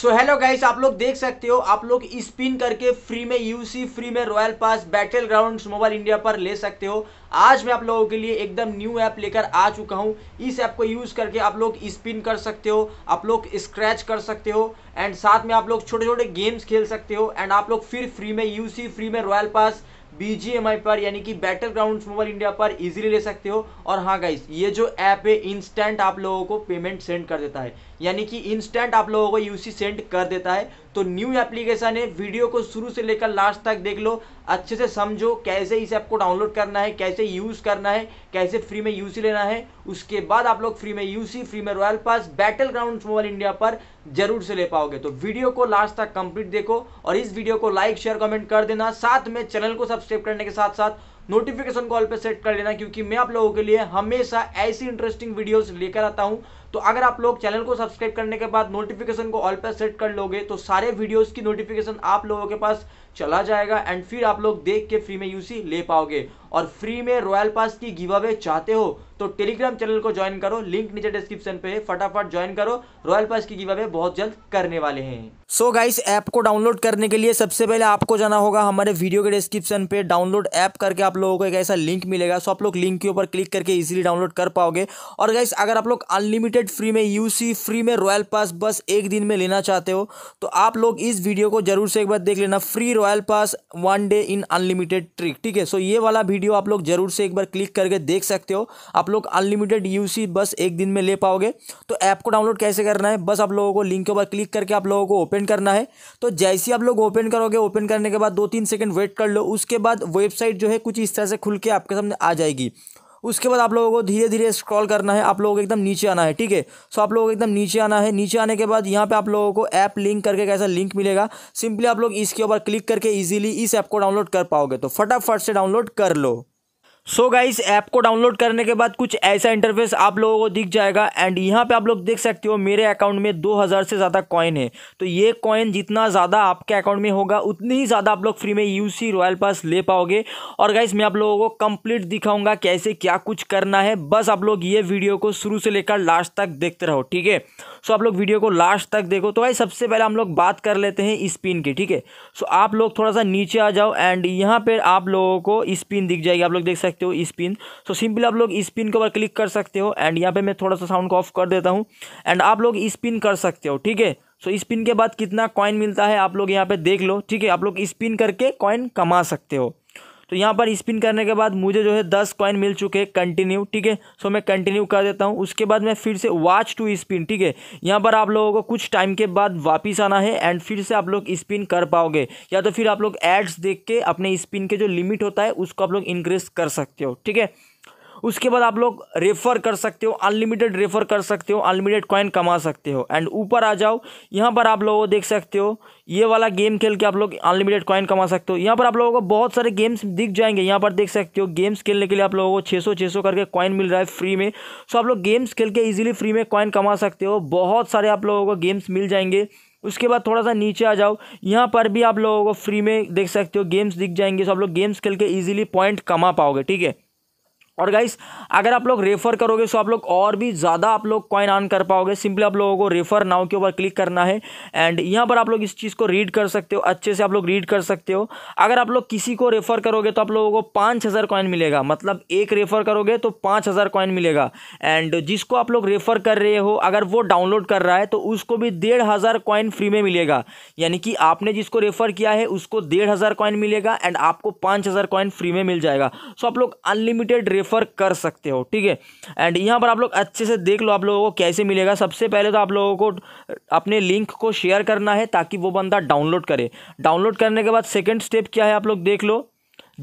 so hello guys आप लोग देख सकते हो आप लोग स्पिन करके फ्री में यूसी फ्री में royal pass Battle Ground Mobile India पर ले सकते हो आज मैं आप लोगों के लिए एकदम न्यू ऐप लेकर आ चुका हूँ इस ऐप को यूज़ करके आप लोग स्पिन कर सकते हो आप लोग स्क्रैच कर सकते हो एंड साथ में आप लोग छोटे छोटे गेम्स खेल सकते हो एंड आप लोग फिर फ्री में यूसी फ्री में रॉयल पास बीजीएमआई पर यानी कि बैटल ग्राउंड मोबाइल इंडिया पर इजीली ले सकते हो और हाँ गाइस ये जो ऐप है इंस्टेंट आप लोगों को पेमेंट सेंड कर देता है यानी कि इंस्टेंट आप लोगों को यूसी सेंड कर देता है तो न्यू एप्लीकेशन है वीडियो को शुरू से लेकर लास्ट तक देख लो अच्छे से समझो कैसे इसे आपको डाउनलोड करना है कैसे यूज़ करना है कैसे फ्री में यूसी लेना है उसके बाद आप लोग फ्री में यूसी फ्री में royal pass Battle Ground Mobile India पर जरूर से ले पाओगे तो वीडियो को लास्ट तक कंप्लीट देखो और इस वीडियो को लाइक शेयर कमेंट कर देना साथ में चैनल को सब्सक्राइब करने के साथ साथ नोटिफिकेशन कॉल पर सेट कर लेना क्योंकि मैं आप लोगों के लिए हमेशा ऐसी इंटरेस्टिंग वीडियोस लेकर आता हूं तो अगर आप लोग चैनल को सब्सक्राइब करने के बाद नोटिफिकेशन को ऑल पर सेट कर लोगे तो सारे वीडियोस की नोटिफिकेशन आप लोगों के पास चला जाएगा एंड फिर आप लोग देख के फ्री में यूसी ले पाओगे और फ्री में रॉयल पास की गिव अवे चाहते हो तो टेलीग्राम चैनल को ज्वाइन करो लिंक नीचे डिस्क्रिप्शन पे फटाफट ज्वाइन करो रॉयल पास की गिव अवे बहुत जल्द करने वाले हैं सो गाइस ऐप को डाउनलोड करने के लिए सबसे पहले आपको जाना होगा हमारे वीडियो के डिस्क्रिप्शन पे डाउनलोड ऐप करके आप लोगों को एक ऐसा लिंक मिलेगा सो आप लोग लिंक के ऊपर क्लिक करके इजिली डाउनलोड कर पाओगे और गाइस अगर आप लोग अनलिमिटेड अनलिमिटेड फ्री में यूसी फ्री में रॉयल पास बस एक दिन में लेना चाहते हो तो आप लोग इस वीडियो को जरूर से एक बार देख लेना free royal pass one day in unlimited trick ठीक है सो ये वाला वीडियो आप लोग जरूर से एक बार क्लिक करके देख सकते हो आप लोग अनलिमिटेड यूसी बस एक दिन में ले पाओगे तो ऐप को डाउनलोड कैसे करना है बस आप लोगों को लिंक के ऊपर क्लिक करके आप लोगों को ओपन करना है तो जैसे ही आप लोग ओपन करोगे ओपन करने के बाद दो तीन सेकेंड वेट कर लो उसके बाद वेबसाइट जो है कुछ इस तरह से खुल के आपके सामने आ जाएगी उसके बाद आप लोगों को धीरे धीरे स्क्रॉल करना है आप लोगों को एकदम नीचे आना है ठीक है सो आप लोगों को एकदम नीचे आना है नीचे आने के बाद यहाँ पे आप लोगों को ऐप लिंक करके कैसा लिंक मिलेगा सिंपली आप लोग इसके ऊपर क्लिक करके ईजिली इस ऐप को डाउनलोड कर पाओगे तो फटाफट से डाउनलोड कर लो सो so गाइस ऐप को डाउनलोड करने के बाद कुछ ऐसा इंटरफेस आप लोगों को दिख जाएगा एंड यहाँ पे आप लोग देख सकते हो मेरे अकाउंट में 2000 से ज़्यादा कॉइन है तो ये कॉइन जितना ज़्यादा आपके अकाउंट में होगा उतनी ही ज़्यादा आप लोग फ्री में यूसी रॉयल पास ले पाओगे और गाइस मैं आप लोगों को कम्प्लीट दिखाऊंगा कैसे क्या कुछ करना है बस आप लोग ये वीडियो को शुरू से लेकर लास्ट तक देखते रहो ठीक है सो आप लोग वीडियो को लास्ट तक देखो तो भाई सबसे पहले हम लोग बात कर लेते हैं स्पिन की ठीक है सो आप लोग थोड़ा सा नीचे आ जाओ एंड यहाँ पर आप लोगों को स्पिन दिख जाएगी आप लोग देख सकते सकते हो इस पिन सो सिंपली आप लोग इस पिन के ऊपर क्लिक कर सकते हो एंड यहाँ पे मैं थोड़ा सा साउंड को ऑफ कर देता हूँ एंड आप लोग इस पिन कर सकते हो ठीक है सो इस पिन के बाद कितना कॉइन मिलता है आप लोग यहाँ पे देख लो ठीक है आप लोग इस पिन करके कॉइन कमा सकते हो तो यहाँ पर स्पिन करने के बाद मुझे जो है दस कॉइन मिल चुके हैं कंटिन्यू ठीक है सो मैं कंटिन्यू कर देता हूँ उसके बाद मैं फिर से वाच टू स्पिन ठीक है यहाँ पर आप लोगों को कुछ टाइम के बाद वापस आना है एंड फिर से आप लोग स्पिन कर पाओगे या तो फिर आप लोग एड्स देख के अपने स्पिन के जो लिमिट होता है उसको आप लोग इंक्रीज कर सकते हो ठीक है उसके बाद आप लोग रेफ़र कर सकते हो अनलिमिटेड रेफ़र कर सकते हो अनलिमिटेड कॉइन कमा सकते हो एंड ऊपर आ जाओ यहाँ पर आप लोग देख सकते हो ये वाला गेम खेल के आप लोग अनलिमिटेड कॉइन कमा सकते हो यहाँ पर आप लोगों को बहुत सारे गेम्स दिख जाएंगे यहाँ पर देख सकते हो गेम्स खेलने के लिए आप लोगों को छः सौ छः सौ करके कॉइन मिल रहा है फ्री में सो आप लोग गेम्स खेल के ईजिली फ्री में कॉइन कमा सकते हो बहुत सारे आप लोगों को गेम्स मिल जाएंगे उसके बाद थोड़ा सा नीचे आ जाओ यहाँ पर भी आप लोगों को फ्री में देख सकते हो गेम्स दिख जाएंगे सो आप लोग गेम्स खेल के ईजिली पॉइंट कमा पाओगे ठीक है और गाइस अगर आप लोग रेफर करोगे तो आप लोग और भी ज़्यादा आप लोग कॉइन ऑन कर पाओगे सिंपली आप लोगों को रेफर नाउ के ऊपर क्लिक करना है एंड यहाँ पर आप लोग इस चीज़ को रीड कर सकते हो अच्छे से आप लोग रीड कर सकते हो अगर आप लोग किसी को रेफर करोगे तो आप लोगों को पाँच हज़ार कॉइन मिलेगा मतलब एक रेफर करोगे तो पाँच हज़ार कॉइन मिलेगा एंड जिसको आप लोग रेफर कर रहे हो अगर वो डाउनलोड कर रहा है तो उसको भी डेढ़ हज़ार कॉइन फ्री में मिलेगा यानी कि आपने जिसको रेफर किया है उसको डेढ़ हज़ार कॉइन मिलेगा एंड आपको पाँच हज़ार कॉइन फ्री में मिल जाएगा सो आप लोग अनलिमिटेड रेफर रेफ़र कर सकते हो ठीक है एंड यहाँ पर आप लोग अच्छे से देख लो आप लोगों को कैसे मिलेगा सबसे पहले तो आप लोगों को अपने लिंक को शेयर करना है ताकि वो बंदा डाउनलोड करे डाउनलोड करने के बाद सेकेंड स्टेप क्या है आप लोग देख लो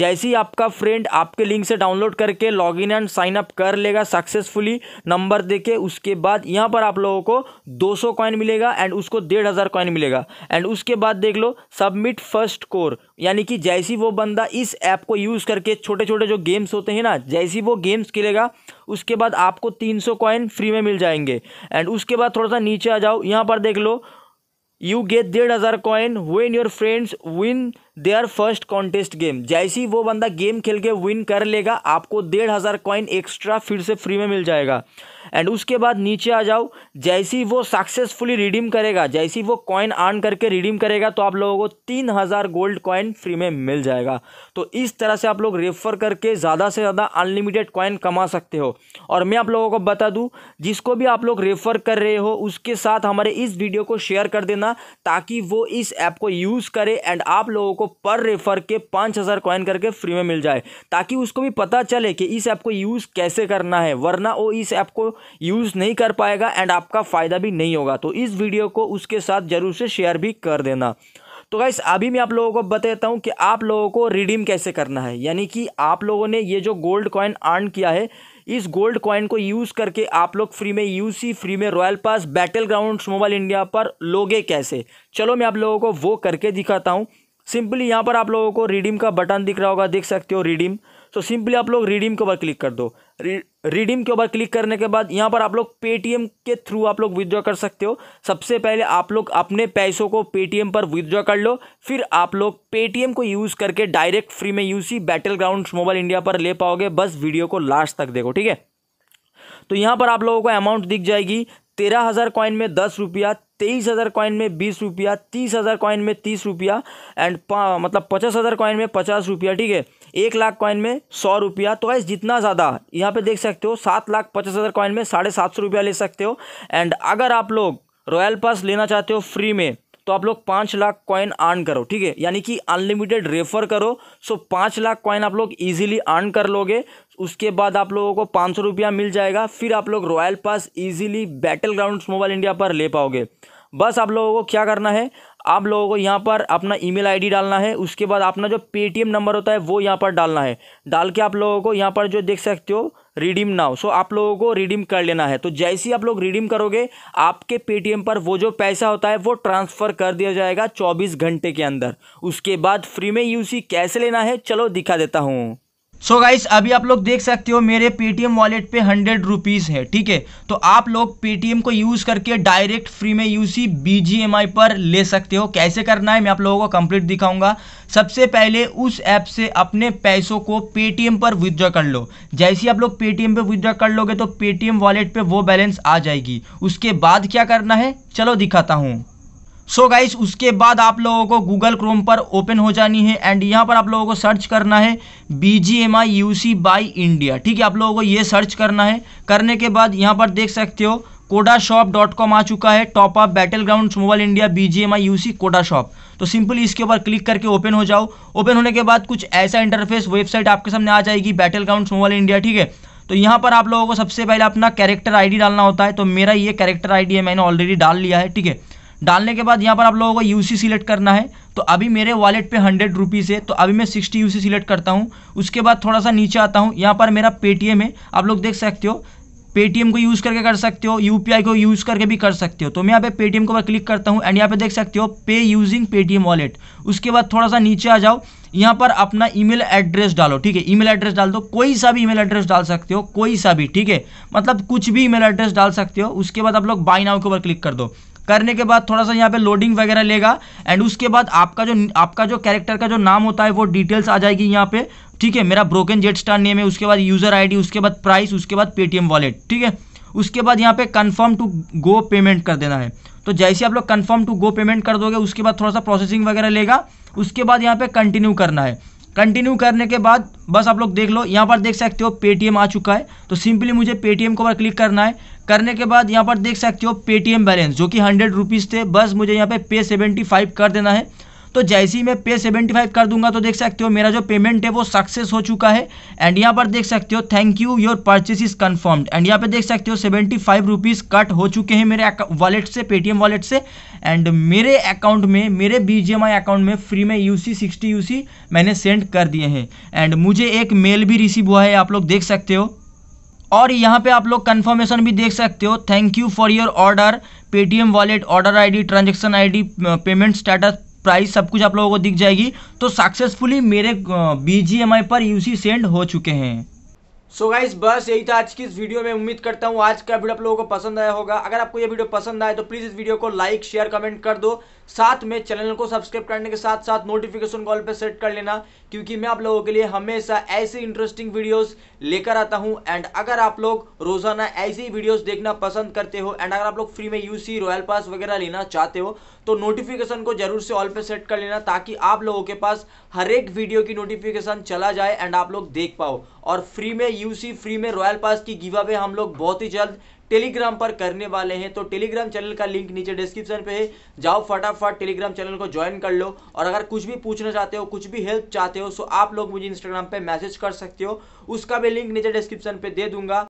जैसे ही आपका फ्रेंड आपके लिंक से डाउनलोड करके लॉगिन एंड साइन अप कर लेगा सक्सेसफुली नंबर देके उसके बाद यहाँ पर आप लोगों को 200 कॉइन मिलेगा एंड उसको डेढ़ हज़ार कॉइन मिलेगा एंड उसके बाद देख लो सबमिट फर्स्ट कोर यानी कि जैसी वो बंदा इस ऐप को यूज़ करके छोटे छोटे जो गेम्स होते हैं ना जैसी वो गेम्स खेलेगा उसके बाद आपको तीन कॉइन फ्री में मिल जाएंगे एंड उसके बाद थोड़ा सा नीचे आ जाओ यहाँ पर देख लो यू गेट डेढ़ हज़ार coin when your friends win their first contest game जैसे ही वो बंदा गेम खेल के विन कर लेगा आपको डेढ़ हज़ार कॉइन एक्स्ट्रा फिर से फ्री में मिल जाएगा एंड उसके बाद नीचे आ जाओ जैसे ही वो सक्सेसफुली रिडीम करेगा जैसे ही वो कॉइन आन करके रिडीम करेगा तो आप लोगों को तीन हज़ार गोल्ड कॉइन फ्री में मिल जाएगा तो इस तरह से आप लोग रेफर करके ज़्यादा से ज़्यादा अनलिमिटेड कॉइन कमा सकते हो और मैं आप लोगों को बता दूँ जिसको भी आप लोग रेफ़र कर रहे हो उसके साथ हमारे इस वीडियो को शेयर कर देना ताकि वो इस ऐप को यूज़ करे एंड आप लोगों को को पर रेफर के पाँच हज़ार कॉइन करके फ्री में मिल जाए ताकि उसको भी पता चले कि इस ऐप को यूज़ कैसे करना है वरना वो इस ऐप को यूज़ नहीं कर पाएगा एंड आपका फ़ायदा भी नहीं होगा तो इस वीडियो को उसके साथ ज़रूर से शेयर भी कर देना तो गाइस अभी मैं आप लोगों को बताता हूँ कि आप लोगों को रिडीम कैसे करना है यानी कि आप लोगों ने ये जो गोल्ड कॉइन अर्न किया है इस गोल्ड कॉइन को यूज़ करके आप लोग फ्री में यूसी फ्री में royal pass Battle Grounds Mobile India पर लोगे कैसे चलो मैं आप लोगों को वो करके दिखाता हूँ सिंपली यहाँ पर आप लोगों को रिडीम का बटन दिख रहा होगा देख सकते हो रिडीम सो तो सिंपली आप लोग रिडीम के ऊपर क्लिक कर दो रिडीम के ऊपर क्लिक करने के बाद यहाँ पर आप लोग पेटीएम के थ्रू आप लोग विदड्रॉ कर सकते हो सबसे पहले आप लोग अपने पैसों को पेटीएम पर विदड्रॉ कर लो फिर आप लोग पेटीएम को यूज़ करके डायरेक्ट फ्री में UC Battle Ground Mobile India पर ले पाओगे बस वीडियो को लास्ट तक देखो ठीक है तो यहाँ पर आप लोगों को अमाउंट दिख जाएगी तेरह हज़ार कॉइन में दस रुपया तेईस हज़ार कॉइन में बीस रुपया तीस हज़ार कॉइन में तीस रुपया एंड मतलब पचास हज़ार कॉइन में पचास रुपया ठीक है एक लाख कॉइन में सौ रुपया तो ऐसे जितना ज़्यादा यहाँ पे देख सकते हो सात लाख पचास हज़ार कॉइन में साढ़े सात सौ रुपया ले सकते हो एंड अगर आप लोग रॉयल पास लेना चाहते हो फ्री में तो आप लोग पाँच लाख कॉइन अर्न करो ठीक है यानी कि अनलिमिटेड रेफर करो सो पाँच लाख कॉइन आप लोग इजीली अर्न कर लोगे उसके बाद आप लोगों को पाँच सौ रुपया मिल जाएगा फिर आप लोग royal pass easily Battle Ground Mobile India पर ले पाओगे बस आप लोगों को क्या करना है आप लोगों को यहाँ पर अपना ईमेल आईडी डालना है उसके बाद अपना जो पेटीएम नंबर होता है वो यहाँ पर डालना है डाल के आप लोगों को यहाँ पर जो देख सकते हो रिडीम नाउ सो आप लोगों को रिडीम कर लेना है तो जैसे ही आप लोग रिडीम करोगे आपके पेटीएम पर वो जो पैसा होता है वो ट्रांसफ़र कर दिया जाएगा चौबीस घंटे के अंदर उसके बाद फ्री में यूसी कैसे लेना है चलो दिखा देता हूँ सो so गाइस अभी आप लोग देख सकते हो मेरे पेटीएम वॉलेट पे हंड्रेड रुपीज़ है ठीक है तो आप लोग पेटीएम को यूज़ करके डायरेक्ट फ्री में यूसी बीजीएमआई पर ले सकते हो कैसे करना है मैं आप लोगों को कंप्लीट दिखाऊंगा सबसे पहले उस ऐप से अपने पैसों को पेटीएम पर विदड्रॉ कर लो जैसे आप लोग पेटीएम पर विदड्रॉ कर लोगे तो पेटीएम वॉलेट पर वो बैलेंस आ जाएगी उसके बाद क्या करना है चलो दिखाता हूँ सो so गाइस उसके बाद आप लोगों को गूगल क्रोम पर ओपन हो जानी है एंड यहाँ पर आप लोगों को सर्च करना है B G M I U C buy India ठीक है आप लोगों को ये सर्च करना है करने के बाद यहाँ पर देख सकते हो कोडा शॉप डॉट कॉम आ चुका है top up Battle Ground Mobile India B G M I U C Coda shop तो सिंपली इसके ऊपर क्लिक करके ओपन हो जाओ ओपन होने के बाद कुछ ऐसा इंटरफेस वेबसाइट आपके सामने आ जाएगी बैटल ग्राउंड मोबाइल इंडिया ठीक है तो यहाँ पर आप लोगों को सबसे पहले अपना कैरेक्टर आईडी डालना होता है तो मेरा ये कैरेक्टर आईडी है मैंने ऑलरेडी डाल लिया है ठीक है डालने के बाद यहाँ पर आप लोगों को यू सिलेक्ट करना है तो अभी मेरे वॉलेट पे हंड्रेड रुपीज़ है तो अभी मैं सिक्सटी यू सिलेक्ट करता हूँ उसके बाद थोड़ा सा नीचे आता हूँ यहाँ पर मेरा पेटीएम है आप लोग देख सकते हो पेटीएम को यूज़ करके कर सकते हो यू को यूज़ करके भी कर सकते हो तो मैं यहाँ पे पेटीएम को क्लिक करता हूँ एंड यहाँ पे देख सकते हो पे यूजिंग पेटीएम वॉलेट उसके बाद थोड़ा सा नीचे आ जाओ यहाँ पर अपना ईमेल एड्रेस डालो ठीक है ईमेल एड्रेस डाल दो कोई सा भी ईमेल एड्रेस डाल सकते हो कोई सा भी ठीक है मतलब कुछ भी ईमेल एड्रेस डाल सकते हो उसके बाद आप लोग बाई नाउ के ऊपर क्लिक कर दो करने के बाद थोड़ा सा यहाँ पे लोडिंग वगैरह लेगा एंड उसके बाद आपका जो आपका जो कैरेक्टर का जो नाम होता है वो डिटेल्स आ जाएगी यहाँ पे ठीक है मेरा ब्रोकन जेट स्टार नेम है उसके बाद यूजर आईडी उसके बाद प्राइस उसके बाद पेटीएम वॉलेट ठीक है उसके बाद यहाँ पे कन्फर्म टू गो पेमेंट कर देना है तो जैसे आप लोग कन्फर्म टू गो पेमेंट कर दोगे उसके बाद थोड़ा सा प्रोसेसिंग वगैरह लेगा उसके बाद यहाँ पे कंटिन्यू करना है कंटिन्यू करने के बाद बस आप लोग देख लो यहाँ पर देख सकते हो पेटीएम आ चुका है तो सिंपली मुझे पेटीएम को बार क्लिक करना है करने के बाद यहाँ पर देख सकते हो पेटीएम बैलेंस जो कि हंड्रेड रुपीज़ थे बस मुझे यहाँ पे पे सेवेंटी फाइव कर देना है तो जैसे ही मैं पे सेवेंटी फाइव कर दूंगा तो देख सकते हो मेरा जो पेमेंट है वो सक्सेस हो चुका है एंड यहाँ पर देख सकते हो thank you your purchase is confirmed and यहाँ पे देख सकते हो सेवेंटी फाइव रुपीज़ कट हो चुके हैं मेरे वॉलेट से पेटीएम वॉलेट से एंड मेरे अकाउंट में मेरे बी अकाउंट में फ्री में यू सी सिक्सटी मैंने सेंड कर दिए हैं एंड मुझे एक मेल भी रिसीव हुआ है आप लोग देख सकते हो और यहाँ पे आप लोग कन्फर्मेशन भी देख सकते हो thank you for your order Paytm wallet order ID transaction ID payment status price सब कुछ आप लोगों को दिख जाएगी तो सक्सेसफुली मेरे बीजीएमआई पर यूसी सेंड हो चुके हैं सो so गाइज बस यही था आज की इस वीडियो में उम्मीद करता हूँ आज का वीडियो आप लोगों को पसंद आया होगा अगर आपको ये वीडियो पसंद आए तो प्लीज़ इस वीडियो को लाइक शेयर कमेंट कर दो साथ में चैनल को सब्सक्राइब करने के साथ साथ नोटिफिकेशन कॉल पे सेट कर लेना क्योंकि मैं आप लोगों के लिए हमेशा ऐसी इंटरेस्टिंग वीडियोस लेकर आता हूं एंड अगर आप लोग रोजाना ऐसी वीडियोस देखना पसंद करते हो एंड अगर आप लोग फ्री में यूसी रॉयल पास वगैरह लेना चाहते हो तो नोटिफिकेशन को जरूर से ऑल पे सेट कर लेना ताकि आप लोगों के पास हर एक वीडियो की नोटिफिकेशन चला जाए एंड आप लोग देख पाओ और फ्री में यूसी फ्री में रॉयल पास की गिवा पे हम लोग बहुत ही जल्द टेलीग्राम पर करने वाले हैं तो टेलीग्राम चैनल का लिंक नीचे डिस्क्रिप्शन पे है जाओ फटाफट टेलीग्राम चैनल को ज्वाइन कर लो और अगर कुछ भी पूछना चाहते हो कुछ भी हेल्प चाहते हो तो आप लोग मुझे इंस्टाग्राम पर मैसेज कर सकते हो उसका भी लिंक नीचे डिस्क्रिप्शन पर दे दूंगा